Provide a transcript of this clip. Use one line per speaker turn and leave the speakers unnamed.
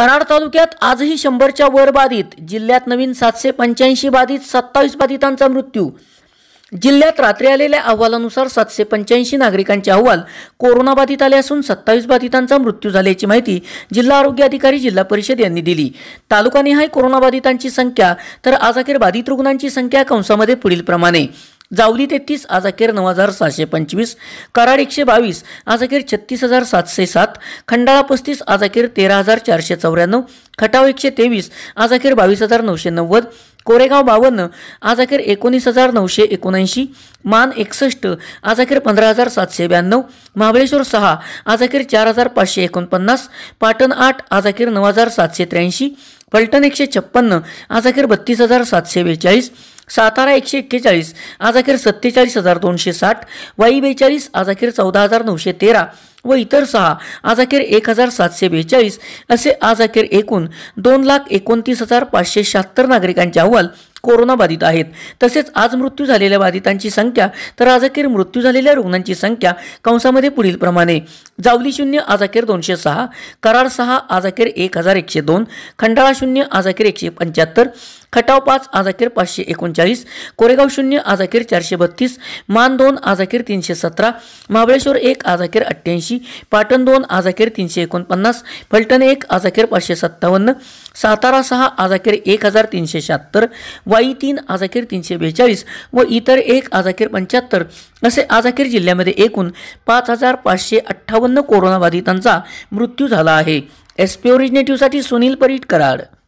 कराड तालुक्यात आजही शंभरच्या वर बाधित जिल्ह्यात नवीन सातशे पंच्याऐंशी बाधित सत्तावीस बाधितांचा मृत्यू जिल्ह्यात रात्री आलेल्या अहवालानुसार सातशे पंच्याऐंशी नागरिकांचे अहवाल कोरोनाबाधित आले असून सत्तावीस बाधितांचा मृत्यू झाल्याची माहिती जिल्हा आरोग्य अधिकारी जिल्हा परिषद यांनी दिली तालुकानिहाय कोरोनाबाधितांची संख्या तर आज अखेर बाधित रुग्णांची संख्या कंसामध्ये पुढील प्रमाणे जावली तेहतीस आज अखेर नऊ हजार सहाशे पंचवीस कराड एकशे बावीस आज अखेर छत्तीस हजार सातशे सात खंडाळा पस्तीस आज तेरा हजार चारशे चौऱ्याण्णव खटाव एकशे तेवीस आज अखेर बावीस हजार नऊशे नव्वद कोरेगाव बावन्न आज अखेर एकोणीस हजार नऊशे एकोणऐंशी मान एकसष्ट आज पंधरा हजार सातशे ब्याण्णव महाबळेश्वर सहा आज चार हजार पाचशे एकोणपन्नास पाटण आठ आज अखेर नऊ हजार सातशे त्र्याऐंशी फलटण एकशे छप्पन्न आज बत्तीस हजार सातशे बेचाळीस सातारा एकशे एक्केचाळीस आज अखेर सत्तेचाळीस हजार दोनशे साठ वाई बेचाळीस आज अखेर चौदा हजार नऊशे तेरा व इतर सहा आज अखेर एक हजार सातशे बेचाळीस असे आज अखेर एकूण दोन लाख एकोणतीस हजार पाचशे शहात्तर नागरिकांचे अहवाल कोरोनाबाधित आहेत तसेच आज मृत्यू झालेल्या बाधितांची संख्या तर आज अखेर मृत्यू झालेल्या रुग्णांची संख्या कंसामध्ये पुढील प्रमाणे जावली शून्य आज अखेर दोनशे सहा कराड सहा आज अखेर एक हजार एकशे दोन खंडाळा शून्य आज अखेर एकशे पंच्याहत्तर खटाव पाच आज पाचशे एकोणचाळीस कोरेगाव शून्य आज चारशे बत्तीस मान दोन आज तीनशे सतरा महाबळेश्वर एक आज अठ्ठ्याऐंशी पाटण दोन आज तीनशे एकोणपन्नास फलटण एक आज पाचशे सत्तावन्न सातारा सहा आज एक हजार तीनशे शहात्तर वाई तीन आज तीनशे बेचाळीस व इतर एक आज पंच्याहत्तर असे आज जिल्ह्यामध्ये एकूण पाच हजार पाचशे अठ्ठावन्न कोरोनाबाधितांचा मृत्यू झाला आहे एस पी ओरिजिनेटिव्हसाठी सुनील परीट कराड